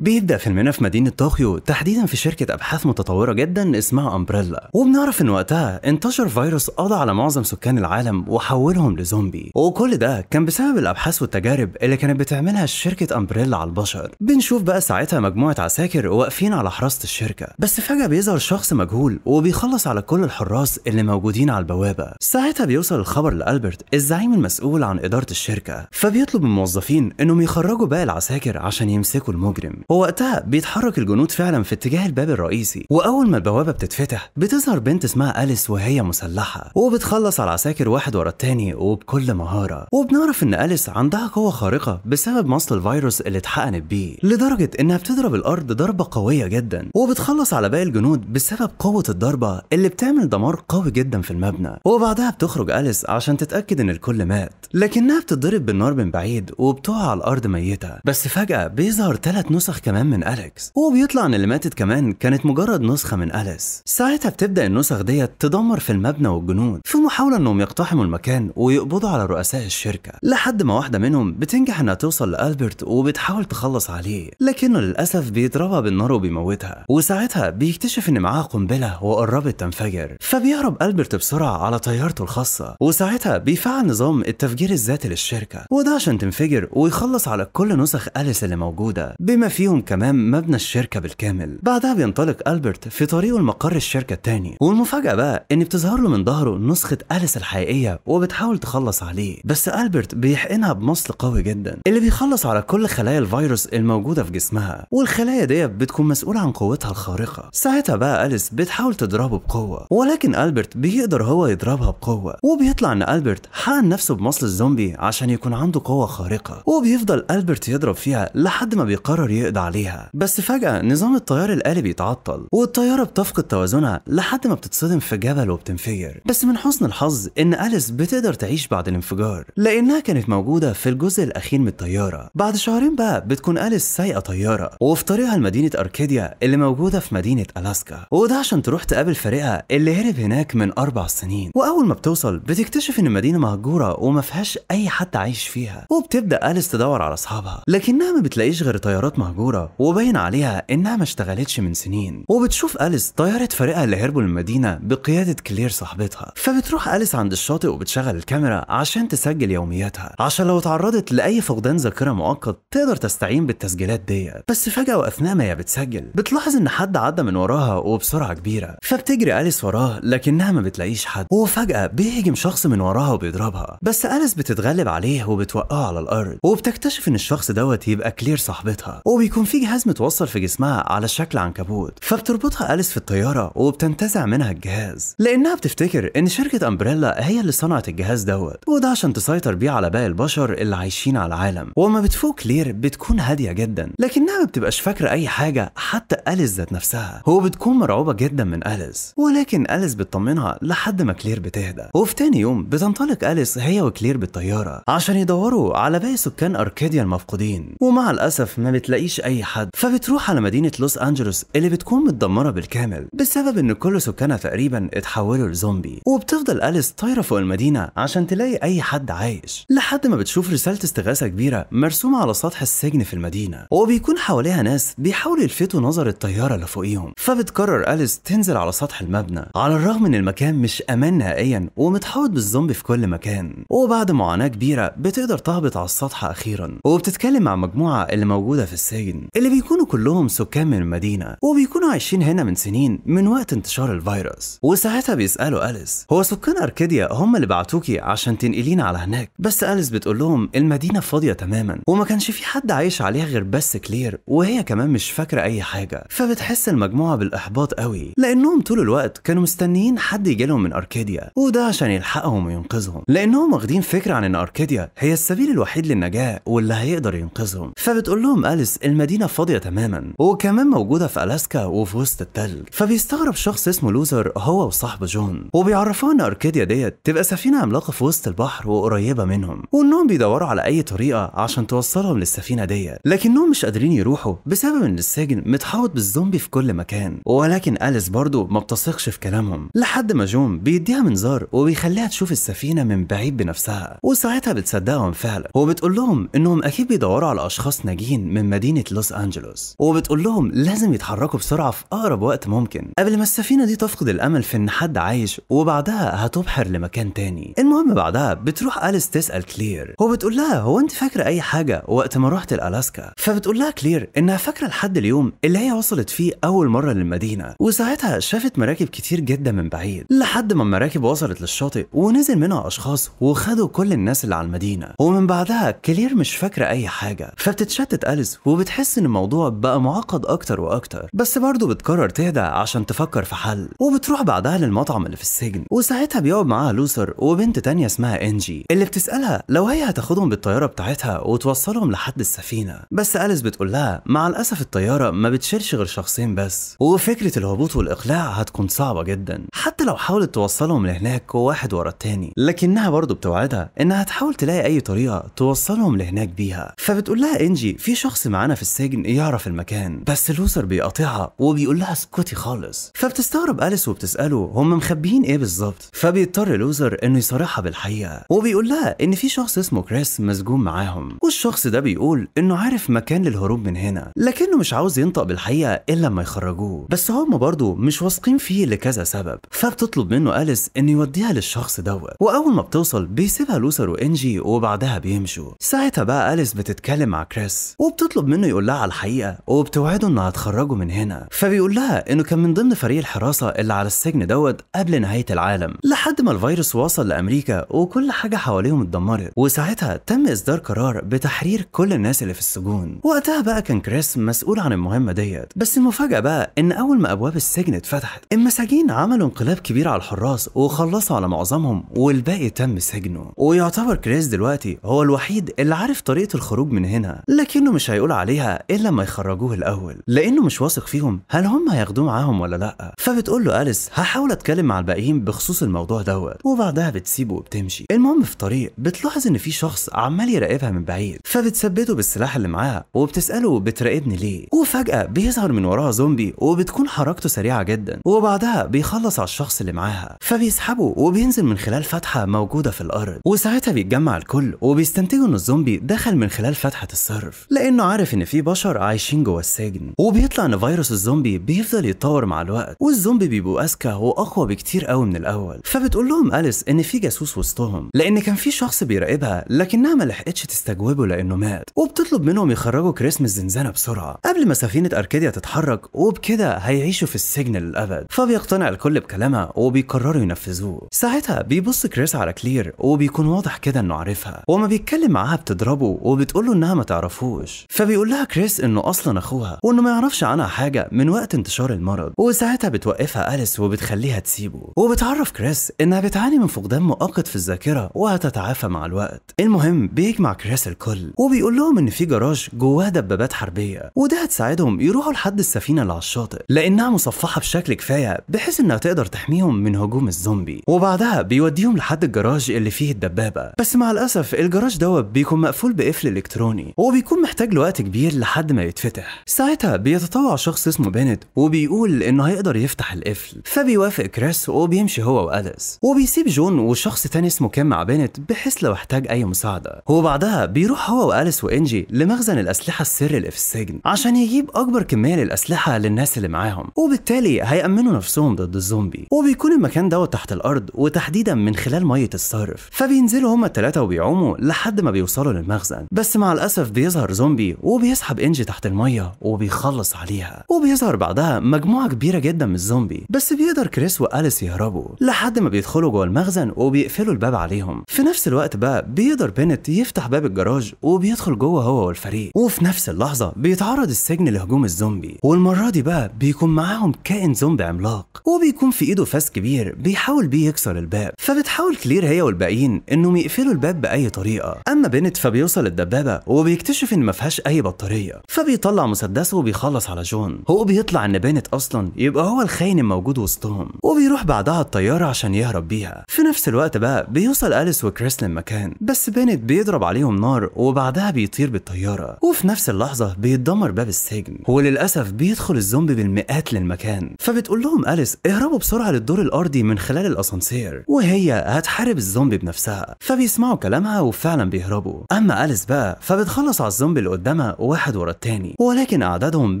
بيبدأ فيلمنا في مدينة طوكيو تحديدا في شركة أبحاث متطورة جدا اسمها أمبريلا وبنعرف إن وقتها انتشر فيروس قضى على معظم سكان العالم وحولهم لزومبي وكل ده كان بسبب الأبحاث والتجارب اللي كانت بتعملها شركة أمبريلا على البشر بنشوف بقى ساعتها مجموعة عساكر واقفين على حراسة الشركة بس فجأة بيظهر شخص مجهول وبيخلص على كل الحراس اللي موجودين على البوابة ساعتها بيوصل الخبر لألبرت الزعيم المسؤول عن إدارة الشركة فبيطلب من الموظفين إنهم يخرجوا باقي العساكر عشان يمسكوا المجرم ووقتها بيتحرك الجنود فعلا في اتجاه الباب الرئيسي واول ما البوابه بتتفتح بتظهر بنت اسمها أليس وهي مسلحه وبتخلص على عساكر واحد ورا التاني وبكل مهاره وبنعرف ان أليس عندها قوه خارقه بسبب مصل الفيروس اللي اتحقنت بيه لدرجه انها بتضرب الارض ضربه قويه جدا وبتخلص على باقي الجنود بسبب قوه الضربه اللي بتعمل دمار قوي جدا في المبنى وبعدها بتخرج أليس عشان تتاكد ان الكل مات لكنها بتضرب بالنار من بعيد وبتقع على الارض ميته بس فجاه بيظهر ثلاث نسخ كمان من أليكس وبيطلع إن اللي ماتت كمان كانت مجرد نسخة من أليس ساعتها بتبدأ النسخ ديت تدمر في المبنى والجنود في محاولة إنهم يقتحموا المكان ويقبضوا على رؤساء الشركة لحد ما واحدة منهم بتنجح إنها توصل لألبرت وبتحاول تخلص عليه لكنه للأسف بيضربها بالنار وبيموتها وساعتها بيكتشف إن معاها قنبلة وقربت تنفجر فبيهرب ألبرت بسرعة على طيارته الخاصة وساعتها بيفعل نظام التفجير الذاتي للشركة وده عشان تنفجر ويخلص على كل نسخ أليس اللي موجودة بما فيهم فيهم كمان مبنى الشركة بالكامل بعدها بينطلق ألبرت في طريقه لمقر الشركة التاني والمفاجأة بقى إن بتظهر له من ظهره نسخة أليس الحقيقية وبتحاول تخلص عليه بس ألبرت بيحقنها بمصل قوي جدا اللي بيخلص على كل خلايا الفيروس الموجودة في جسمها والخلايا ديت بتكون مسؤولة عن قوتها الخارقة ساعتها بقى أليس بتحاول تضربه بقوة ولكن ألبرت بيقدر هو يضربها بقوة وبيطلع إن ألبرت حقن نفسه بمصل الزومبي عشان يكون عنده قوة خارقة وبيفضل ألبرت يضرب فيها لحد ما بيقرر يقدر عليها بس فجأة نظام الطيار الآلي بيتعطل والطيارة بتفقد توازنها لحد ما بتتصدم في جبل وبتنفجر بس من حسن الحظ إن أليس بتقدر تعيش بعد الانفجار لأنها كانت موجودة في الجزء الأخير من الطيارة بعد شهرين بقى بتكون أليس سايقة طيارة وفي طريقها لمدينة أركيديا اللي موجودة في مدينة ألاسكا وده عشان تروح تقابل فريقها اللي هرب هناك من أربع سنين وأول ما بتوصل بتكتشف إن المدينة مهجورة وما فيهاش أي حد عايش فيها وبتبدأ أليس تدور على أصحابها لكنها ما بتلاقيش غير طيارات مهجورة منورة وباين عليها إنها ما اشتغلتش من سنين وبتشوف أليس طيارة فريقها اللي هربوا المدينة بقيادة كلير صاحبتها فبتروح أليس عند الشاطئ وبتشغل الكاميرا عشان تسجل يومياتها عشان لو تعرضت لأي فقدان ذاكرة مؤقت تقدر تستعين بالتسجيلات دي بس فجأة وأثناء ما هي بتسجل بتلاحظ إن حد عدى من وراها وبسرعة كبيرة فبتجري أليس وراه لكنها ما بتلاقيش حد وفجأة بيهجم شخص من وراها وبيضربها بس أليس بتتغلب عليه وبتوقعه على الأرض وبتكتشف إن الشخص دوت يبقى كلير صاحبتها وبي بيكون في جهاز متوصل في جسمها على شكل عنكبوت فبتربطها أليس في الطيارة وبتنتزع منها الجهاز لأنها بتفتكر إن شركة أمبريلا هي اللي صنعت الجهاز دوت وده عشان تسيطر بيه على باقي البشر اللي عايشين على العالم وما بتفوق كلير بتكون هادية جدا لكنها ما بتبقاش فاكرة أي حاجة حتى أليس ذات نفسها وبتكون مرعوبة جدا من أليس ولكن أليس بتطمنها لحد ما كلير بتهدى وفي تاني يوم بتنطلق أليس هي وكلير بالطيارة عشان يدوروا على باقي سكان أركاديا المفقودين ومع الأسف ما بتلاقيش اي حد فبتروح على مدينه لوس انجلوس اللي بتكون متدمره بالكامل بسبب ان كل سكانها تقريبا اتحولوا لزومبي وبتفضل اليس طايره فوق المدينه عشان تلاقي اي حد عايش لحد ما بتشوف رساله استغاثه كبيره مرسومه على سطح السجن في المدينه وبيكون حواليها ناس بيحاولوا يلفتوا نظر الطياره اللي فوقيهم فبتقرر اليس تنزل على سطح المبنى على الرغم ان المكان مش امان نهائيا ومتحوط بالزومبي في كل مكان وبعد معاناه كبيره بتقدر تهبط على السطح اخيرا وبتتكلم مع مجموعه اللي موجوده في السجن الصين اللي بيكونوا كلهم سكان من المدينه وبيكونوا عايشين هنا من سنين من وقت انتشار الفيروس وساعتها بيسالوا أليس هو سكان اركاديا هم اللي بعتوكي عشان تنقلينا على هناك بس أليس بتقول لهم المدينه فاضيه تماما وما كانش في حد عايش عليها غير بس كلير وهي كمان مش فاكره اي حاجه فبتحس المجموعه بالاحباط قوي لانهم طول الوقت كانوا مستنيين حد لهم من اركاديا وده عشان يلحقهم وينقذهم لانهم واخدين فكره عن ان اركاديا هي السبيل الوحيد للنجاه واللي هيقدر ينقذهم فبتقول لهم أليس المدينة فاضية تماما وكمان موجودة في ألاسكا وفي وسط التلج فبيستغرب شخص اسمه لوزر هو وصاحبه جون وبيعرفوه إن أركيديا ديت تبقى سفينة عملاقة في وسط البحر وقريبة منهم وإنهم بيدوروا على أي طريقة عشان توصلهم للسفينة ديت لكنهم مش قادرين يروحوا بسبب إن السجن متحوط بالزومبي في كل مكان ولكن أليس برضه ما بتثقش في كلامهم لحد ما جون بيديها منظار وبيخليها تشوف السفينة من بعيد بنفسها وساعتها بتصدقهم فعلا وبتقول لهم إنهم أكيد بيدوروا على أشخاص ناجين من مدينة لوس أنجلوس وبتقول لهم لازم يتحركوا بسرعة في أقرب وقت ممكن قبل ما السفينة دي تفقد الأمل في إن حد عايش وبعدها هتبحر لمكان تاني المهم بعدها بتروح أليس تسأل كلير وبتقول لها هو أنت فاكرة أي حاجة وقت ما رحت الألاسكا فبتقول لها كلير إنها فاكرة لحد اليوم اللي هي وصلت فيه أول مرة للمدينة وساعتها شافت مراكب كتير جدا من بعيد لحد ما المراكب وصلت للشاطئ ونزل منها أشخاص وخدوا كل الناس اللي على المدينة ومن بعدها كلير مش فاكرة أي حاجة فبتتشتت أليس وبتحس بتحس ان الموضوع بقى معقد اكتر واكتر بس برضه بتقرر تهدى عشان تفكر في حل وبتروح بعدها للمطعم اللي في السجن وساعتها بيقعد معاها لوثر وبنت تانية اسمها انجي اللي بتسالها لو هي هتاخدهم بالطياره بتاعتها وتوصلهم لحد السفينه بس اليس بتقول لها مع الاسف الطياره ما بتشيلش غير شخصين بس وفكره الهبوط والاقلاع هتكون صعبه جدا حتى لو حاولت توصلهم لهناك واحد ورا التاني لكنها برضه بتوعدها انها هتحاول تلاقي اي طريقه توصلهم لهناك بيها فبتقول لها انجي في شخص معانا في السجن يعرف المكان بس لوثر بيقاطعها وبيقول لها اسكتي خالص فبتستغرب أليس وبتسأله هم مخبيين إيه بالظبط فبيضطر لوثر إنه يصارحها بالحقيقة وبيقول لها إن في شخص اسمه كريس مسجون معاهم والشخص ده بيقول إنه عارف مكان للهروب من هنا لكنه مش عاوز ينطق بالحقيقة إلا لما يخرجوه بس هم برضه مش واثقين فيه لكذا سبب فبتطلب منه أليس إنه يوديها للشخص دوت وأول ما بتوصل بيسيبها لوثر وإنجي وبعدها بيمشوا ساعتها بقى أليس بتتكلم مع كريس وبتطلب منه يقول بيقول لها على الحقيقه وبتوعده انه هتخرجه من هنا فبيقول لها انه كان من ضمن فريق الحراسه اللي على السجن دوت قبل نهايه العالم لحد ما الفيروس وصل لامريكا وكل حاجه حواليهم اتدمرت وساعتها تم اصدار قرار بتحرير كل الناس اللي في السجون وقتها بقى كان كريس مسؤول عن المهمه ديت بس المفاجاه بقى ان اول ما ابواب السجن اتفتحت المساجين عملوا انقلاب كبير على الحراس وخلصوا على معظمهم والباقي تم سجنه ويعتبر كريس دلوقتي هو الوحيد اللي عارف طريقه الخروج من هنا لكنه مش هيقول عليها فيها إلا لما يخرجوه الأول لأنه مش واثق فيهم هل هم هياخدوه معاهم ولا لأ فبتقول له أليس هحاول أتكلم مع الباقيين بخصوص الموضوع دوت وبعدها بتسيبه وبتمشي المهم في طريق بتلاحظ إن في شخص عمال يراقبها من بعيد فبتثبته بالسلاح اللي معاها وبتسأله بتراقبني ليه وفجأة بيظهر من وراها زومبي وبتكون حركته سريعة جدا وبعدها بيخلص على الشخص اللي معاها فبيسحبه وبينزل من خلال فتحة موجودة في الأرض وساعتها بيتجمع الكل وبيستنتجوا إن الزومبي دخل من خلال فتحة الصرف لأنه عارف إن في بشر عايشين جوه السجن وبيطلع ان فيروس الزومبي بيفضل يتطور مع الوقت والزومبي بيبقوا اذكى واقوى بكتير قوي من الاول فبتقول لهم اليس ان في جاسوس وسطهم لان كان في شخص بيراقبها لكنها ما لحقتش تستجوبه لانه مات وبتطلب منهم يخرجوا كريس من الزنزانه بسرعه قبل ما سفينه اركاديا تتحرك وبكده هيعيشوا في السجن للابد فبيقتنع الكل بكلامها وبيقرروا ينفذوه ساعتها بيبص كريس على كلير وبيكون واضح كده انه عارفها وما بيتكلم معاها بتضربه وبتقول له انها ما تعرفوش فبيقول لها لها كريس انه اصلا اخوها وانه ما يعرفش عنها حاجه من وقت انتشار المرض وساعتها بتوقفها اليس وبتخليها تسيبه وبتعرف كريس انها بتعاني من فقدان مؤقت في الذاكره وهتتعافى مع الوقت المهم بيجمع كريس الكل وبيقول لهم ان في جراج جواه دبابات حربيه وده هتساعدهم يروحوا لحد السفينه اللي على الشاطئ لانها مصفحه بشكل كفايه بحيث انها تقدر تحميهم من هجوم الزومبي وبعدها بيوديهم لحد الجراج اللي فيه الدبابه بس مع الاسف الجراج دوت بيكون مقفول بقفل الكتروني وبيكون محتاج لوقت كبير كبير لحد ما يتفتح ساعتها بيتطوع شخص اسمه بنت وبيقول انه هيقدر يفتح القفل فبيوافق كريس وبيمشي هو وأليس وبيسيب جون وشخص تاني اسمه كيم مع بنت بحيث لو احتاج اي مساعده وبعدها بيروح هو وأليس وانجي لمخزن الاسلحه السري اللي في السجن عشان يجيب اكبر كميه للاسلحه للناس اللي معاهم وبالتالي هيأمنوا نفسهم ضد الزومبي وبيكون المكان دوت تحت الارض وتحديدا من خلال ميه الصرف فبينزلوا هما الثلاثه وبيعوموا لحد ما بيوصلوا للمخزن بس مع الاسف بيظهر زومبي وبيس بيسحب انجي تحت الميه وبيخلص عليها وبيظهر بعدها مجموعه كبيره جدا من الزومبي بس بيقدر كريس واليس يهربوا لحد ما بيدخلوا جوه المخزن وبيقفلوا الباب عليهم في نفس الوقت بقى بيقدر بنت يفتح باب الجراج وبيدخل جوه هو والفريق وفي نفس اللحظه بيتعرض السجن لهجوم الزومبي والمره دي بقى بيكون معاهم كائن زومبي عملاق وبيكون في ايده فاس كبير بيحاول بيه يكسر الباب فبتحاول كلير هي والباقيين انهم يقفلوا الباب باي طريقه اما بنت فبيوصل الدبابه وبيكتشف ان ما فيهاش اي بطاريه الانتحاريه فبيطلع مسدسه وبيخلص على جون هو بيطلع ان بنت اصلا يبقى هو الخاين الموجود وسطهم وبيروح بعدها الطياره عشان يهرب بيها في نفس الوقت بقى بيوصل اليس وكريس للمكان بس بنت بيضرب عليهم نار وبعدها بيطير بالطياره وفي نفس اللحظه بيتدمر باب السجن وللأسف بيدخل الزومبي بالمئات للمكان فبتقول لهم اليس اهربوا بسرعه للدور الارضي من خلال الاسانسير وهي هتحارب الزومبي بنفسها فبيسمعوا كلامها وفعلا بيهربوا اما اليس بقى فبتخلص على الزومبي اللي قدامها واحد ورا التاني ولكن أعدادهم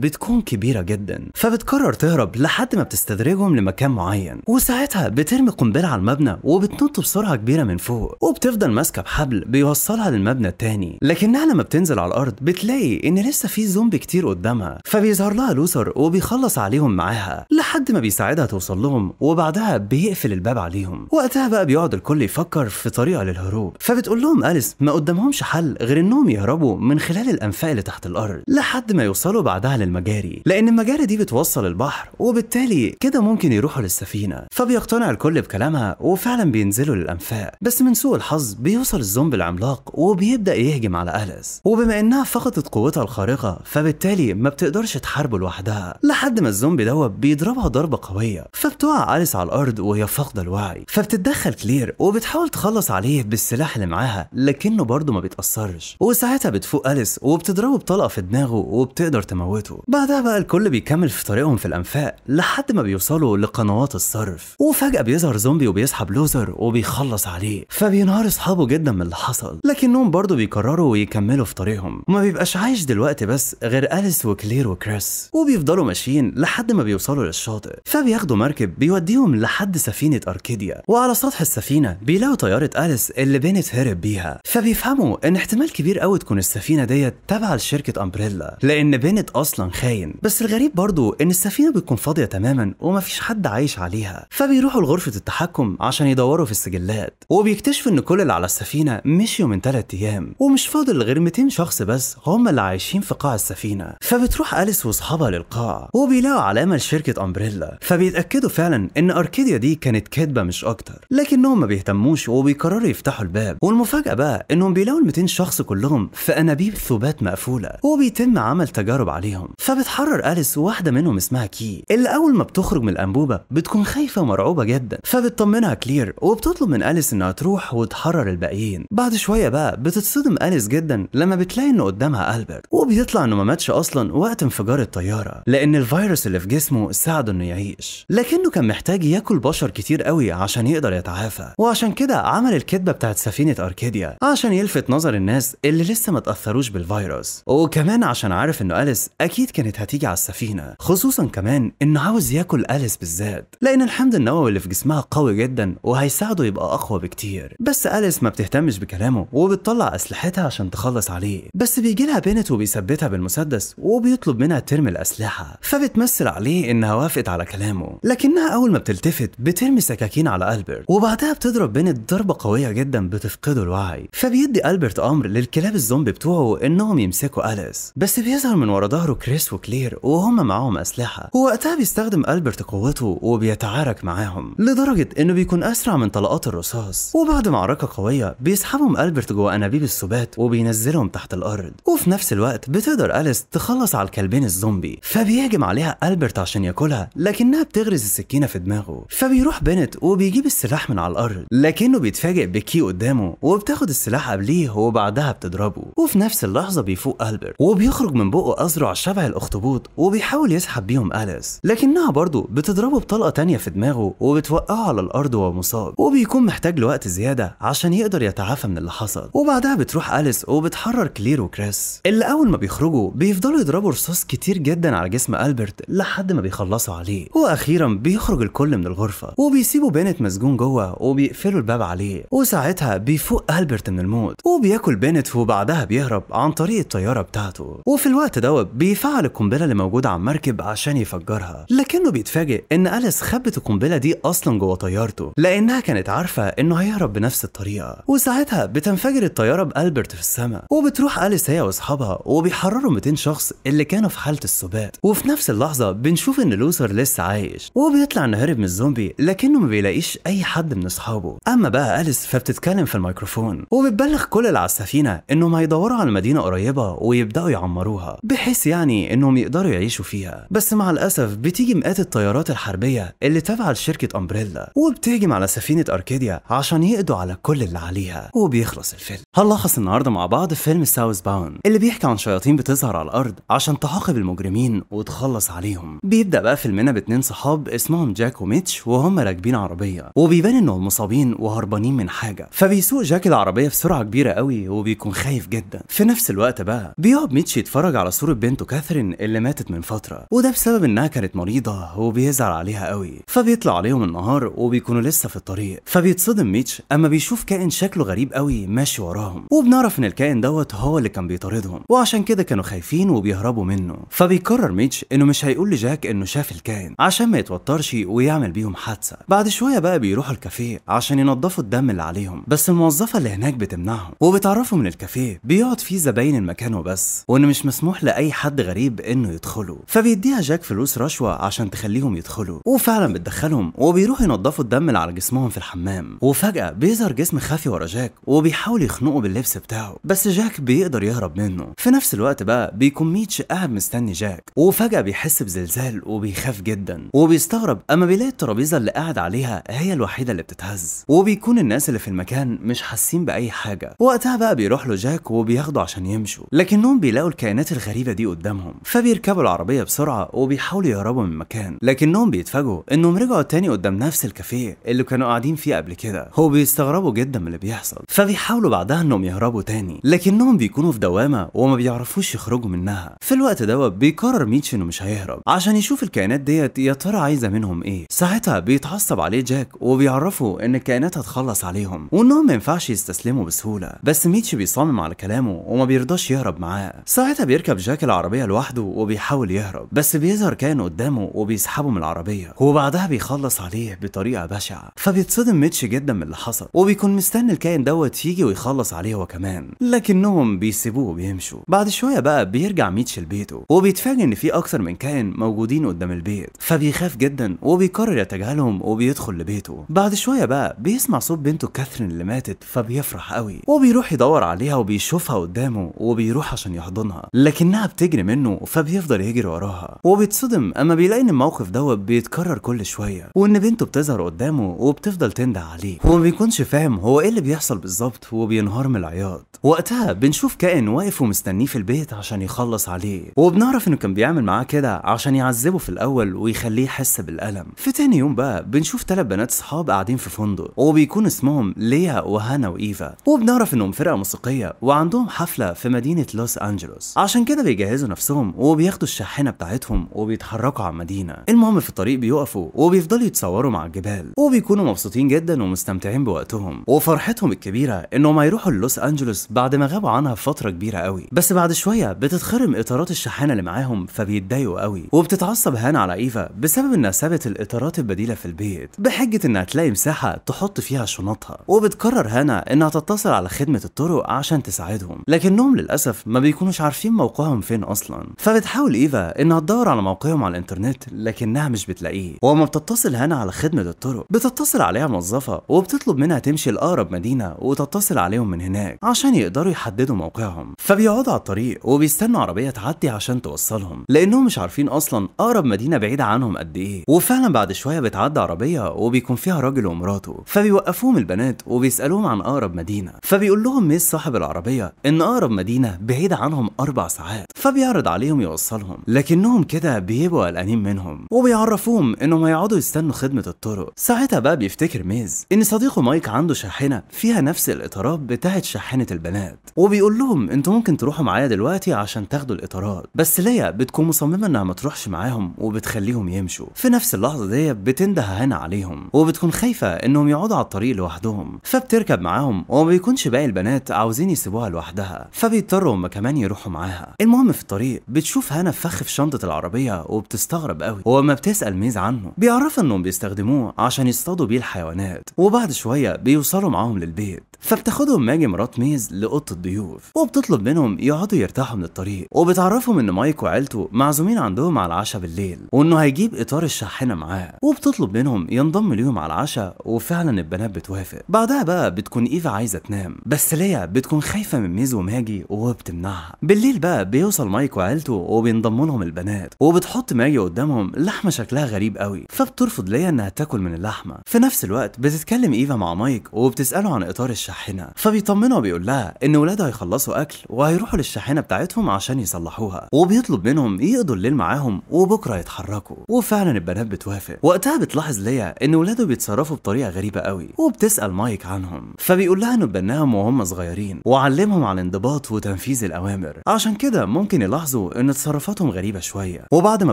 بتكون كبيرة جدا فبتقرر تهرب لحد ما بتستدرجهم لمكان معين وساعتها بترمي قنبلة على المبنى وبتنط بسرعة كبيرة من فوق وبتفضل ماسكة بحبل بيوصلها للمبنى التاني لكنها لما بتنزل على الأرض بتلاقي إن لسه في زومبي كتير قدامها فبيظهر لها لوثر وبيخلص عليهم معاها لحد ما بيساعدها توصل لهم وبعدها بيقفل الباب عليهم وقتها بقى بيقعد الكل يفكر في طريقة للهروب فبتقول لهم أليس ما قدامهمش حل غير إنهم يهربوا من خلال الأنفاق اللي تحت الارض لحد ما يوصلوا بعدها للمجاري لان المجاري دي بتوصل البحر وبالتالي كده ممكن يروحوا للسفينه فبيقتنع الكل بكلامها وفعلا بينزلوا للانفاق بس من سوء الحظ بيوصل الزومبي العملاق وبيبدا يهجم على أليس وبما انها فقدت قوتها الخارقه فبالتالي ما بتقدرش تحاربه لوحدها لحد ما الزومبي دوت بيضربها ضربه قويه فبتقع أليس على الارض وهي فاقده الوعي فبتتدخل كلير وبتحاول تخلص عليه بالسلاح اللي معاها لكنه برضه ما بيتاثرش وساعتها بتفوق أليس وبتضربه طلقة في دماغه وبتقدر تموته بعدها بقى الكل بيكمل في طريقهم في الأنفاق لحد ما بيوصلوا لقنوات الصرف وفجأة بيظهر زومبي وبيسحب لوزر وبيخلص عليه فبينهار أصحابه جدا من اللي حصل لكنهم برضه بيقرروا ويكملوا في طريقهم وما بيبقاش عايش دلوقتي بس غير أليس وكلير وكريس وبيفضلوا ماشيين لحد ما بيوصلوا للشاطئ فبياخدوا مركب بيوديهم لحد سفينة أركيديا وعلى سطح السفينة بيلاقوا طيارة أليس اللي بنت هرب بيها فبيفهموا إن احتمال كبير قوي تكون السفينة ديت تابعة لشركة شركه امبريلا لان بنت اصلا خاين بس الغريب برضو ان السفينه بتكون فاضيه تماما ومفيش حد عايش عليها فبيروحوا لغرفه التحكم عشان يدوروا في السجلات وبيكتشفوا ان كل اللي على السفينه مشيوا من ثلاث ايام ومش فاضل غير 200 شخص بس هم اللي عايشين في قاع السفينه فبتروح اليس واصحابها للقاع وبيلاقوا علامه لشركه امبريلا فبيتاكدوا فعلا ان اركيديا دي كانت كذبه مش اكتر لكنهم ما بيهتموش وبيقرروا يفتحوا الباب والمفاجاه بقى انهم بيلاقوا ال 200 شخص كلهم في انابيب ثبات مقفوله وبيتم عمل تجارب عليهم فبتحرر أليس واحدة منهم اسمها كي اللي أول ما بتخرج من الأنبوبة بتكون خايفة ومرعوبة جدا فبتطمنها كلير وبتطلب من أليس إنها تروح وتحرر الباقيين بعد شوية بقى بتتصدم أليس جدا لما بتلاقي إن قدامها ألبرت وبيطلع إنه ما ماتش أصلا وقت انفجار الطيارة لأن الفيروس اللي في جسمه ساعده إنه يعيش لكنه كان محتاج ياكل بشر كتير قوي عشان يقدر يتعافى وعشان كده عمل الكذبة بتاعت سفينة أركيديا عشان يلفت نظر الناس اللي لسه ما تأثروش بالفيروس وكمان عشان عارف انه أليس اكيد كانت هتيجي على السفينة خصوصا كمان انه عاوز ياكل أليس بالذات لان الحمض النووي اللي في جسمها قوي جدا وهيساعده يبقى اقوى بكتير بس أليس ما بتهتمش بكلامه وبتطلع اسلحتها عشان تخلص عليه بس بيجي لها بنت وبيثبتها بالمسدس وبيطلب منها ترمي الاسلحة فبتمثل عليه انها وافقت على كلامه لكنها اول ما بتلتفت بترمي سكاكين على ألبرت وبعدها بتضرب بنت ضربة قوية جدا بتفقده الوعي فبيدي ألبرت امر للكلاب الزومبي بتوعه انهم يمسكوا أليس بس بيظهر من ورا ظهره كريس وكلير وهم معاهم أسلحة ووقتها بيستخدم ألبرت قوته وبيتعارك معاهم لدرجة إنه بيكون أسرع من طلقات الرصاص وبعد معركة قوية بيسحبهم ألبرت جوه أنابيب السبات وبينزلهم تحت الأرض وفي نفس الوقت بتقدر أليس تخلص على الكلبين الزومبي فبيهجم عليها ألبرت عشان ياكلها لكنها بتغرز السكينة في دماغه فبيروح بنت وبيجيب السلاح من على الأرض لكنه بيتفاجئ بكي قدامه وبتاخد السلاح قبليه وبعدها بتضربه وفي نفس اللحظة بيفوق ألبرت ألبرت وبيخرج من بقه أذرع شبه الأخطبوط وبيحاول يسحب بيهم أليس لكنها برضه بتضربه بطلقة تانية في دماغه وبتوقعه على الأرض وهو مصاب وبيكون محتاج لوقت زيادة عشان يقدر يتعافى من اللي حصل وبعدها بتروح أليس وبتحرر كلير وكريس اللي أول ما بيخرجوا بيفضلوا يضربوا رصاص كتير جدا على جسم ألبرت لحد ما بيخلصوا عليه وأخيرا بيخرج الكل من الغرفة وبيسيبوا بنت مسجون جوه وبيقفلوا الباب عليه وساعتها بيفوق ألبرت من الموت وبياكل بنت وبعدها بيهرب عن طريق الطيارة بتاعته وفي الوقت دوت بيفعل القنبله اللي موجوده على المركب عشان يفجرها لكنه بيتفاجئ ان أليس خبت القنبله دي اصلا جوه طيارته لانها كانت عارفه انه هيهرب بنفس الطريقه وساعتها بتنفجر الطياره بألبرت في السماء وبتروح أليس هي واصحابها وبيحرروا 200 شخص اللي كانوا في حاله السبات وفي نفس اللحظه بنشوف ان لوثر لسه عايش وبيطلع انه هرب من الزومبي لكنه ما بيلاقيش اي حد من اصحابه اما بقى أليس فبتتكلم في الميكروفون وبتبلغ كل اللي على السفينه انهم هيدوروا على مدينه قريبه وي ويبداوا يعمروها بحيث يعني انهم يقدروا يعيشوا فيها بس مع الاسف بتيجي مئات الطيارات الحربيه اللي تابعه لشركه امبريلا وبتهجم على سفينه اركيديا عشان يقضوا على كل اللي عليها وبيخلص الفيلم هنلخص النهارده مع بعض فيلم ساوث باوند اللي بيحكي عن شياطين بتظهر على الارض عشان تعاقب المجرمين وتخلص عليهم بيبدا بقى فيلمنا باتنين صحاب اسمهم جاك وميتش وهم راكبين عربيه وبيبان انهم مصابين وهربانين من حاجه فبيسوق جاك العربيه بسرعه كبيره قوي وبيكون خايف جدا في نفس الوقت بقى بيقعد ميتش يتفرج على صورة بنته كاثرين اللي ماتت من فترة وده بسبب انها كانت مريضة وبيزعل عليها قوي فبيطلع عليهم النهار وبيكونوا لسه في الطريق فبيتصدم ميتش اما بيشوف كائن شكله غريب قوي ماشي وراهم وبنعرف ان الكائن دوت هو اللي كان بيطاردهم وعشان كده كانوا خايفين وبيهربوا منه فبيقرر ميتش انه مش هيقول لجاك انه شاف الكائن عشان ما يتوترش ويعمل بيهم حادثة بعد شوية بقى بيروحوا الكافيه عشان ينضفوا الدم اللي عليهم بس الموظفة اللي هناك بتمنعهم وبتعرفوا من الكافيه بيقعد فيه زباين المكان وبس بس وان مش مسموح لاي حد غريب انه يدخله فبيديها جاك فلوس رشوه عشان تخليهم يدخلوا وفعلا بتدخلهم وبيروحوا ينضفوا الدم اللي على جسمهم في الحمام وفجاه بيظهر جسم خفي ورا جاك وبيحاول يخنقه باللبس بتاعه بس جاك بيقدر يهرب منه في نفس الوقت بقى بيكون ميتش قاعد مستني جاك وفجاه بيحس بزلزال وبيخاف جدا وبيستغرب اما بيلاقي الترابيزه اللي قاعد عليها هي الوحيده اللي بتتهز وبيكون الناس اللي في المكان مش حاسين باي حاجه وقتها بقى بيروح له جاك وبياخده عشان يمشوا لكن انهم بيلاقوا الكائنات الغريبه دي قدامهم فبيركبوا العربيه بسرعه وبيحاولوا يهربوا من المكان لكنهم بيتفاجئوا انهم رجعوا تاني قدام نفس الكافيه اللي كانوا قاعدين فيه قبل كده هو بيستغربوا جدا من اللي بيحصل فبيحاولوا بعدها انهم يهربوا تاني لكنهم بيكونوا في دوامه وما بيعرفوش يخرجوا منها في الوقت دوت بيقرر ميتش انه مش هيهرب عشان يشوف الكائنات ديت يا ترى عايزه منهم ايه ساعتها بيتعصب عليه جاك وبيعرفه ان الكائنات هتخلص عليهم وانهم ما ينفعش يستسلموا بسهوله بس ميتش بيصمم على كلامه وما بيرضاش يهرب معاه معاه ساعتها بيركب جاك العربية لوحده وبيحاول يهرب بس بيظهر كان قدامه وبيسحبه من العربية وبعدها بيخلص عليه بطريقة بشعة فبيتصدم ميتش جدا من اللي حصل وبيكون مستني الكائن دوت يجي ويخلص عليه هو كمان لكنهم بيسيبوه وبيمشوا بعد شوية بقى بيرجع ميتش لبيته وبيتفاجئ ان في اكثر من كائن موجودين قدام البيت فبيخاف جدا وبيقرر يتجاهلهم وبيدخل لبيته بعد شوية بقى بيسمع صوت بنته كاثرين اللي ماتت فبيفرح قوي وبيروح يدور عليها وبيشوفها قدامه وبيروح عشان يحضنها لكنها بتجري منه فبيفضل يجري وراها وبيتصدم اما بيلاقي ان الموقف دوت بيتكرر كل شويه وان بنته بتظهر قدامه وبتفضل تنده عليه وما بيكونش فاهم هو ايه اللي بيحصل بالظبط وبينهار من العياط وقتها بنشوف كائن واقف ومستنيه في البيت عشان يخلص عليه وبنعرف انه كان بيعمل معاه كده عشان يعذبه في الاول ويخليه يحس بالالم في تاني يوم بقى بنشوف ثلاث بنات صحاب قاعدين في فندق وبيكون اسمهم ليا وهانا وايفا وبنعرف انهم فرقه موسيقيه وعندهم حفله في مدينه لوس لوس انجلوس عشان كده بيجهزوا نفسهم وبياخدوا الشاحنه بتاعتهم وبيتحركوا على المدينه المهم في الطريق بيقفوا وبيفضلوا يتصوروا مع الجبال وبيكونوا مبسوطين جدا ومستمتعين بوقتهم وفرحتهم الكبيره انهم هيروحوا للوس انجلوس بعد ما غابوا عنها فتره كبيره قوي بس بعد شويه بتتخرم اطارات الشاحنه اللي معاهم فبيتضايقوا قوي وبتتعصب هان على ايفا بسبب انها سابت الاطارات البديله في البيت بحجه انها تلاقي مساحه تحط فيها شنطها وبتقرر هانا انها تتصل على خدمه الطرق عشان تساعدهم لكنهم للاسف ما ما بيكونوش عارفين موقعهم فين اصلا فبتحاول ايفا انها تدور على موقعهم على الانترنت لكنها مش بتلاقيه وما بتتصل هنا على خدمه الطرق بتتصل عليها موظفه وبتطلب منها تمشي لاقرب مدينه وتتصل عليهم من هناك عشان يقدروا يحددوا موقعهم فبيقعدوا على الطريق وبيستنوا عربيه تعدي عشان توصلهم لانهم مش عارفين اصلا اقرب مدينه بعيده عنهم قد ايه وفعلا بعد شويه بتعدي عربيه وبيكون فيها راجل ومراته فبيوقفوهم البنات وبيسالوهم عن اقرب مدينه فبيقول لهم ميس صاحب العربيه ان اقرب مدينه بعيده بعيد عنهم أربع ساعات فبيعرض عليهم يوصلهم لكنهم كده بيبقوا قلقانين منهم وبيعرفوهم إنهم هيقعدوا يستنوا خدمة الطرق ساعتها بقى بيفتكر ميز إن صديقه مايك عنده شاحنة فيها نفس الإطارات بتاعت شاحنة البنات وبيقول لهم أنتوا ممكن تروحوا معايا دلوقتي عشان تاخدوا الإطارات بس ليا بتكون مصممة إنها ما تروحش معاهم وبتخليهم يمشوا في نفس اللحظة دي بتنده هنا عليهم وبتكون خايفة إنهم يقعدوا على الطريق لوحدهم فبتركب معاهم وما بيكونش باقي البنات عاوزين يسيبوها لوحدها فبيضطروا هما كمان يروحوا معاها المهم في الطريق بتشوف هنا فخ في شنطه العربيه وبتستغرب قوي وما بتسال ميز عنه بيعرفها انهم بيستخدموه عشان يصطادوا بيه الحيوانات وبعد شويه بيوصلوا معاهم للبيت فبتاخدهم ماجي مرات ميز لاوضه الضيوف وبتطلب منهم يقعدوا يرتاحوا من الطريق وبتعرفهم ان مايك وعيلته معزومين عندهم على العشاء بالليل وانه هيجيب اطار الشاحنه معاه وبتطلب منهم ينضم ليهم على العشاء وفعلا البنات بتوافق بعدها بقى بتكون ايفا عايزه تنام بس ليا بتكون خايفه من ميز وماجي وبتمنعها بالليل بقى بيوصل مايك وعيلته وبينضموا لهم البنات وبتحط ماجي قدامهم لحمه شكلها غريب قوي فبترفض ليا انها تاكل من اللحمه في نفس الوقت بتتكلم ايفا مع مايك وبتساله عن اطار الشحنة. الشاحنه فبيطمنه وبيقول لها ان ولاده هيخلصوا اكل وهيروحوا للشاحنه بتاعتهم عشان يصلحوها وبيطلب منهم يقضوا الليل معاهم وبكره يتحركوا وفعلا البنات بتوافق وقتها بتلاحظ ليا ان ولاده بيتصرفوا بطريقه غريبه قوي وبتسال مايك عنهم فبيقول لها انه اتبناهم وهم صغيرين وعلمهم على الانضباط وتنفيذ الاوامر عشان كده ممكن يلاحظوا ان تصرفاتهم غريبه شويه وبعد ما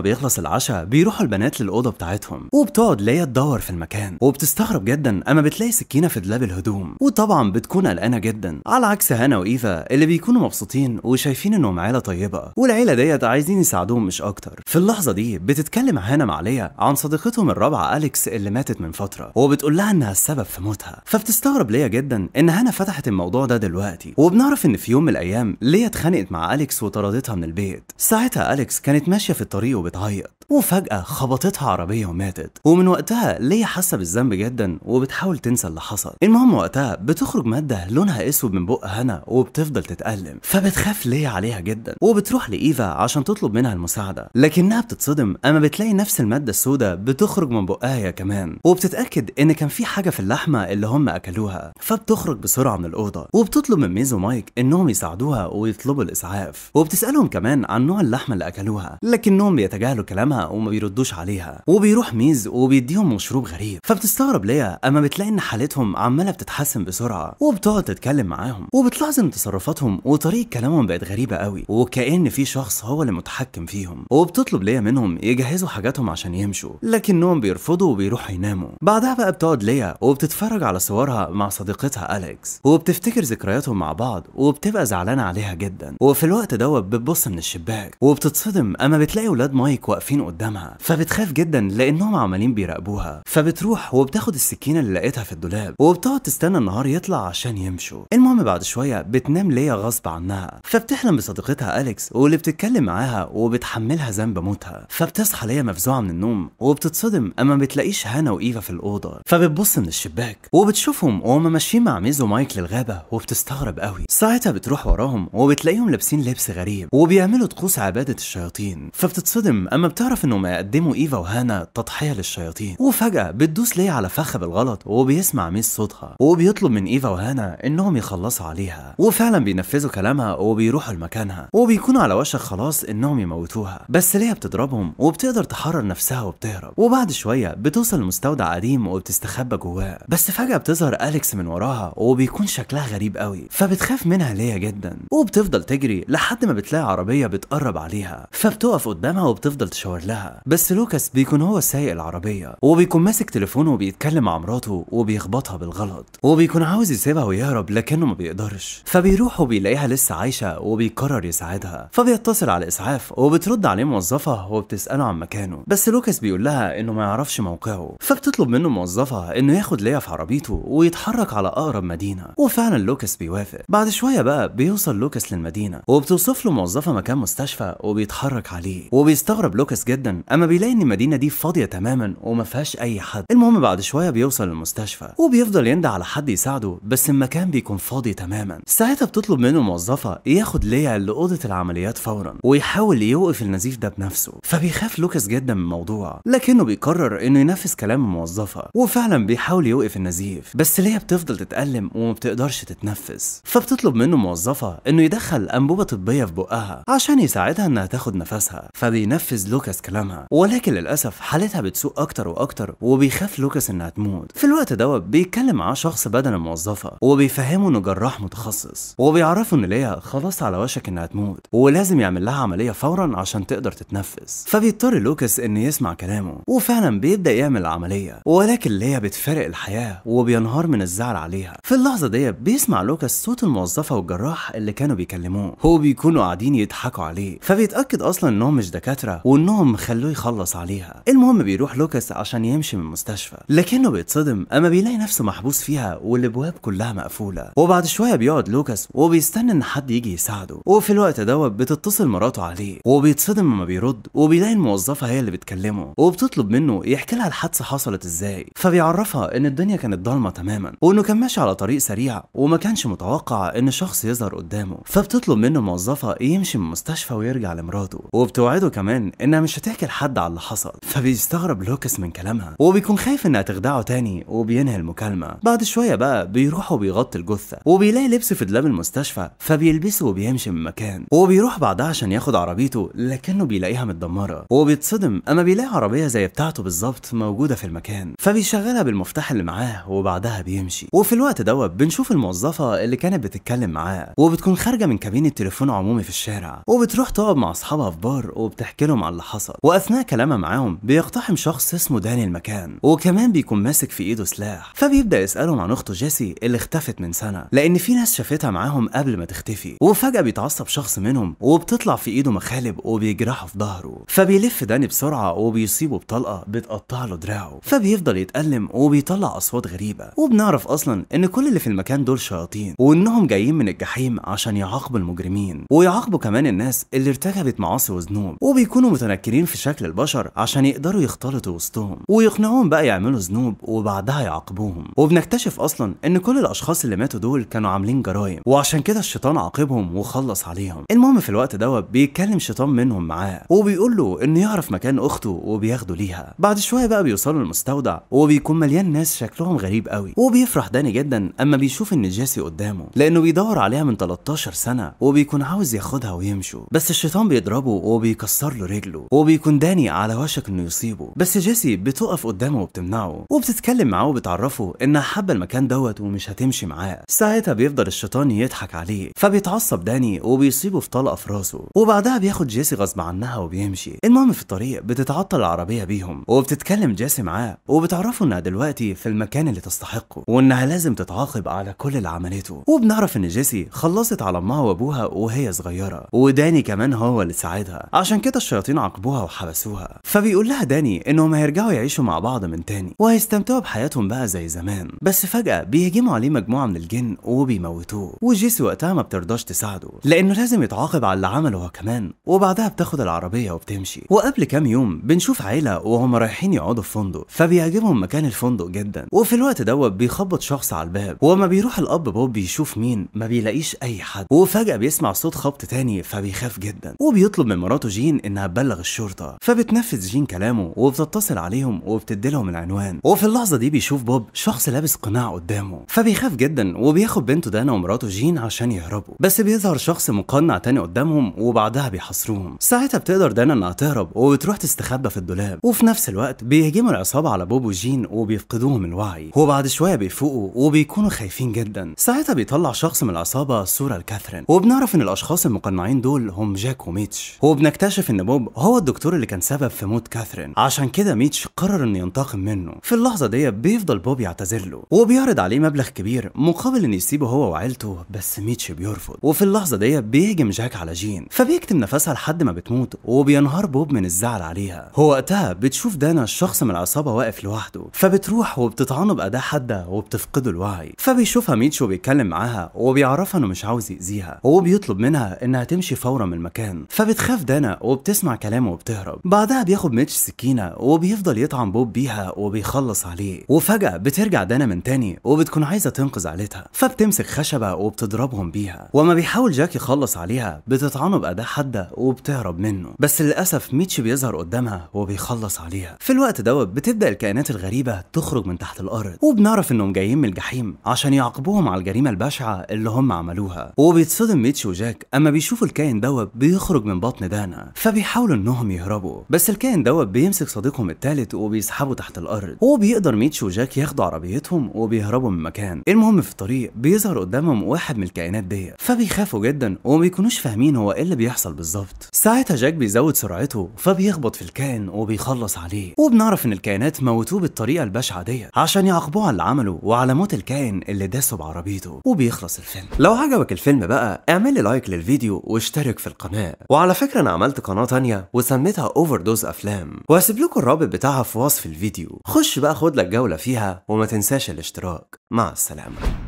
بيخلص العشاء بيروحوا البنات للاوضه بتاعتهم وبتقعد ليا تدور في المكان وبتستغرب جدا اما بتلاقي سكينه في دولاب الهدوم وطبعا بتكون قلقانه جدا على عكس هنا وايفا اللي بيكونوا مبسوطين وشايفين انهم عيله طيبه والعيله ديت عايزين يساعدوهم مش اكتر في اللحظه دي بتتكلم هنا مع ليا عن صديقتهم الرابعه اليكس اللي ماتت من فتره وبتقول لها انها السبب في موتها فبتستغرب ليا جدا ان هنا فتحت الموضوع ده دلوقتي وبنعرف ان في يوم من الايام ليا اتخانقت مع اليكس وطردتها من البيت ساعتها اليكس كانت ماشيه في الطريق وبتعيط وفجاه خبطتها عربيه وماتت ومن وقتها ليا حاسه بالذنب جدا وبتحاول تنسى اللي حصل المهم وقتها بتخرج بتخرج ماده لونها اسود من بق هنا وبتفضل تتألم فبتخاف ليا عليها جدا وبتروح لإيفا عشان تطلب منها المساعده لكنها بتتصدم اما بتلاقي نفس الماده السوداء بتخرج من بقها كمان وبتتاكد ان كان في حاجه في اللحمه اللي هم اكلوها فبتخرج بسرعه من الاوضه وبتطلب من ميز ومايك انهم يساعدوها ويطلبوا الاسعاف وبتسالهم كمان عن نوع اللحمه اللي اكلوها لكنهم بيتجاهلوا كلامها وما بيردوش عليها وبيروح ميز وبيديهم مشروب غريب فبتستغرب ليا اما بتلاقي ان حالتهم عماله بتتحسن بسرعه وبتقعد تتكلم معاهم وبتلاحظ ان تصرفاتهم وطريقة كلامهم بقت غريبة قوي وكأن في شخص هو اللي متحكم فيهم وبتطلب ليا منهم يجهزوا حاجاتهم عشان يمشوا لكنهم بيرفضوا وبيروحوا يناموا بعدها بقى بتقعد ليا وبتتفرج على صورها مع صديقتها أليكس وبتفتكر ذكرياتهم مع بعض وبتبقى زعلانة عليها جدا وفي الوقت دوت بتبص من الشباك وبتتصدم اما بتلاقي ولاد مايك واقفين قدامها فبتخاف جدا لانهم عمالين بيراقبوها فبتروح وبتاخد السكينة اللي لقيتها في الدولاب وبتقعد تستنى النهار يطلع عشان يمشوا المهم بعد شويه بتنام ليا غصب عنها فبتحلم بصديقتها اليكس واللي بتتكلم معاها وبتحملها ذنب موتها فبتصحى ليا مفزوعه من النوم وبتتصدم اما بتلاقيش هانا وايفا في الاوضه فبتبص من الشباك وبتشوفهم وهما ماشيين مع ميزو ومايك للغابه وبتستغرب قوي ساعتها بتروح وراهم وبتلاقيهم لابسين لبس غريب وبيعملوا طقوس عباده الشياطين فبتتصدم اما بتعرف انهم هيقدموا ايفا وهانا تضحيه للشياطين وفجاه بتدوس ليا على فخ بالغلط وبيسمع ميز صوتها وبيطلب من إيفا ايفا وهانا انهم يخلصوا عليها وفعلا بينفذوا كلامها وبيروحوا لمكانها وبيكونوا على وشك خلاص انهم يموتوها بس ليا بتضربهم وبتقدر تحرر نفسها وبتهرب وبعد شويه بتوصل لمستودع قديم وبتستخبى جواه بس فجاه بتظهر اليكس من وراها وبيكون شكلها غريب قوي فبتخاف منها ليا جدا وبتفضل تجري لحد ما بتلاقي عربيه بتقرب عليها فبتقف قدامها وبتفضل تشاور لها بس لوكاس بيكون هو سايق العربيه وبيكون ماسك تليفونه وبيتكلم مع مراته وبيخبطها بالغلط وبيكون عاوز عاوز يسيبها ويهرب لكنه ما بيقدرش فبيروح وبيلاقيها لسه عايشه وبيقرر يساعدها فبيتصل على الاسعاف وبترد عليه موظفه وبتساله عن مكانه بس لوكاس بيقول لها انه ما يعرفش موقعه فبتطلب منه موظفه انه ياخد ليا في عربيته ويتحرك على اقرب مدينه وفعلا لوكاس بيوافق بعد شويه بقى بيوصل لوكاس للمدينه وبتوصف له موظفه مكان مستشفى وبيتحرك عليه وبيستغرب لوكاس جدا اما بيلاقي ان المدينه دي فاضيه تماما وما فيهاش اي حد المهم بعد شويه بيوصل للمستشفى وبيفضل يندى على حد يساعده بس المكان بيكون فاضي تماما ساعتها بتطلب منه موظفة ياخد ليا لأوضة العمليات فورا ويحاول يوقف النزيف ده بنفسه فبيخاف لوكاس جدا من الموضوع لكنه بيقرر انه ينفذ كلام الموظفة وفعلا بيحاول يوقف النزيف بس ليا بتفضل تتألم وما بتقدرش تتنفس فبتطلب منه موظفة انه يدخل أنبوبة طبية في بقها عشان يساعدها انها تاخد نفسها فبينفذ لوكاس كلامها ولكن للأسف حالتها بتسوء أكتر وأكتر وبيخاف لوكاس انها تموت في الوقت دوت بيتكلم مع شخص بدل الموظفة موظفه وبيفهموا انه جراح متخصص وبيعرفه ان ليا خلاص على وشك انها تموت ولازم يعمل لها عمليه فورا عشان تقدر تتنفس فبيضطر لوكاس انه يسمع كلامه وفعلا بيبدا يعمل العمليه ولكن ليا بتفارق الحياه وبينهار من الزعل عليها في اللحظه دي بيسمع لوكاس صوت الموظفه والجراح اللي كانوا بيكلموه هو بيكونوا قاعدين يضحكوا عليه فبيتاكد اصلا انهم مش دكاتره وانهم خلوه يخلص عليها المهم بيروح لوكاس عشان يمشي من المستشفى لكنه بيتصدم اما بيلاقي نفسه محبوس فيها والابواب كلها مقفولة وبعد شوية بيقعد لوكاس وبيستنى ان حد يجي يساعده وفي الوقت دوت بتتصل مراته عليه وبيتصدم لما بيرد وبيلاقي الموظفة هي اللي بتكلمه وبتطلب منه يحكي لها الحادثة حصلت ازاي فبيعرفها ان الدنيا كانت ضلمة تماما وانه كان ماشي على طريق سريع وما كانش متوقع ان شخص يظهر قدامه فبتطلب منه الموظفة يمشي من المستشفى ويرجع لمراته وبتوعده كمان انها مش هتحكي لحد على اللي حصل فبيستغرب لوكاس من كلامها وبيكون خايف انها تخدعه تاني وبينهي المكالمة بعد شوية بقى بي بيروح وبيغطي الجثه وبيلاقي لبس في دولاب المستشفى فبيلبسه وبيمشي من مكان وبيروح بعدها عشان ياخد عربيته لكنه بيلاقيها متدمره وبيتصدم اما بيلاقي عربيه زي بتاعته بالظبط موجوده في المكان فبيشغلها بالمفتاح اللي معاه وبعدها بيمشي وفي الوقت دوت بنشوف الموظفه اللي كانت بتتكلم معاه وبتكون خارجه من كابينه تليفون عمومي في الشارع وبتروح تقعد مع اصحابها في بار وبتحكي لهم على اللي حصل واثناء كلامها معاهم بيقتحم شخص اسمه داني المكان وكمان بيكون ماسك في ايده سلاح فبيبدا يسالهم عن اخته جيسي اللي اختفت من سنه لان في ناس شافتها معاهم قبل ما تختفي وفجاه بيتعصب شخص منهم وبتطلع في ايده مخالب وبيجرحه في ظهره فبيلف داني بسرعه وبيصيبه بطلقه بتقطع له دراعه فبيفضل يتالم وبيطلع اصوات غريبه وبنعرف اصلا ان كل اللي في المكان دول شياطين وانهم جايين من الجحيم عشان يعاقبوا المجرمين ويعاقبوا كمان الناس اللي ارتكبت معاصي وذنوب وبيكونوا متنكرين في شكل البشر عشان يقدروا يختلطوا وسطهم ويقنعوهم بقى يعملوا ذنوب وبعدها يعاقبوهم وبنكتشف اصلا ان كل الاشخاص اللي ماتوا دول كانوا عاملين جرايم وعشان كده الشيطان عاقبهم وخلص عليهم المهم في الوقت دوت بيتكلم شيطان منهم معاه وبيقول له انه يعرف مكان اخته وبياخده ليها بعد شويه بقى بيوصلوا المستودع وبيكون مليان ناس شكلهم غريب قوي وبيفرح داني جدا اما بيشوف ان جيسي قدامه لانه بيدور عليها من 13 سنه وبيكون عاوز ياخدها ويمشوا بس الشيطان بيضربه وبيكسر له رجله وبيكون داني على وشك انه يصيبه بس جيسي بتقف قدامه وبتمنعه وبتتكلم معاه وبتعرفه انها حابه المكان دوت ومش هتمشي معاه ساعتها بيفضل الشيطان يضحك عليه فبيتعصب داني وبيصيبه في طلقه في راسه وبعدها بياخد جيسي غصب عنها وبيمشي المهم في الطريق بتتعطل العربيه بيهم وبتتكلم جيسي معاه وبتعرفه انها دلوقتي في المكان اللي تستحقه وانها لازم تتعاقب على كل اللي عملته وبنعرف ان جيسي خلصت على امها وابوها وهي صغيره وداني كمان هو اللي ساعدها عشان كده الشياطين عاقبوها وحبسوها فبيقول لها داني انهم هيرجعوا يعيشوا مع بعض من تاني وهيستمتعوا بحياتهم بقى زي زمان بس فجاه بيجي بيهجموا عليه مجموعه من الجن وبيموتوه وجيسي وقتها ما بترضاش تساعده لانه لازم يتعاقب على اللي عمله هو كمان وبعدها بتاخد العربيه وبتمشي وقبل كام يوم بنشوف عيله وهم رايحين يقعدوا في فندق فبيعجبهم مكان الفندق جدا وفي الوقت دوت بيخبط شخص على الباب وما بيروح الاب بوب بيشوف مين ما بيلاقيش اي حد وفجاه بيسمع صوت خبط تاني فبيخاف جدا وبيطلب من مراته جين انها تبلغ الشرطه فبتنفذ جين كلامه وبتتصل عليهم وبتدي لهم العنوان وفي اللحظه دي بيشوف بوب شخص لابس قناع قدامه فبيخاف جدا وبياخد بنته دانا ومراته جين عشان يهربوا بس بيظهر شخص مقنع تاني قدامهم وبعدها بيحاصروهم ساعتها بتقدر دانا انها تهرب وبتروح تستخبى في الدولاب وفي نفس الوقت بيهجموا العصابه على بوب وجين وبيفقدوهم الوعي وبعد شويه بيفوقوا وبيكونوا خايفين جدا ساعتها بيطلع شخص من العصابه صوره لكاثرين وبنعرف ان الاشخاص المقنعين دول هم جاك وميتش وبنكتشف ان بوب هو الدكتور اللي كان سبب في موت كاثرين عشان كده ميتش قرر انه ينتقم منه في اللحظه دي بيفضل بوب يعتذر له وبيعرض عليه مبلغ مبلغ كبير مقابل ان يسيبه هو وعيلته بس ميتشي بيرفض وفي اللحظه دي بيهجم جاك على جين فبيكتم نفسها لحد ما بتموت وبينهار بوب من الزعل عليها هو وقتها بتشوف دانا الشخص من العصابه واقف لوحده فبتروح وبتطعنه باداه حاده وبتفقده الوعي فبيشوفها ميتشو بيتكلم معاها وبيعرفها انه مش عاوز يأذيها وبيطلب منها انها تمشي فورا من المكان فبتخاف دانا وبتسمع كلامه وبتهرب بعدها بياخد ميتش سكينه وبيفضل يطعن بوب بيها وبيخلص عليه وفجاه بترجع دانا من تاني وبتكون عايزة تنقذ عيلتها فبتمسك خشبة وبتضربهم بيها وما بيحاول جاك يخلص عليها بتطعنه بأداة حادة وبتهرب منه بس للأسف ميتشي بيظهر قدامها وبيخلص عليها في الوقت دوت بتبدأ الكائنات الغريبة تخرج من تحت الأرض وبنعرف إنهم جايين من الجحيم عشان يعاقبوهم على الجريمة البشعة اللي هم عملوها وبيتصدم ميتشي وجاك أما بيشوفوا الكائن دوت بيخرج من بطن دانا فبيحاولوا إنهم يهربوا بس الكائن دوت بيمسك صديقهم الثالث وبيسحبه تحت الأرض وبيقدر ميتشي وجاك ياخدوا عربيتهم وبيهربوا من مكان المكان المهم في الطريق بيظهر قدامهم واحد من الكائنات دي فبيخافوا جدا وما بيكونوش فاهمين هو ايه اللي بيحصل بالظبط ساعتها جاك بيزود سرعته فبيخبط في الكائن وبيخلص عليه وبنعرف ان الكائنات موتوه بالطريقه البشعه دي عشان يعاقبوه على اللي عمله وعلى موت الكائن اللي داسه بعربيته وبيخلص الفيلم لو عجبك الفيلم بقى اعمل لي لايك للفيديو واشترك في القناه وعلى فكره انا عملت قناه ثانيه وسميتها اوفر دوز افلام وهسيب لكم الرابط بتاعها في وصف الفيديو خش بقى خد لك جوله فيها وما تنساش الاشتراك مع مع السلامه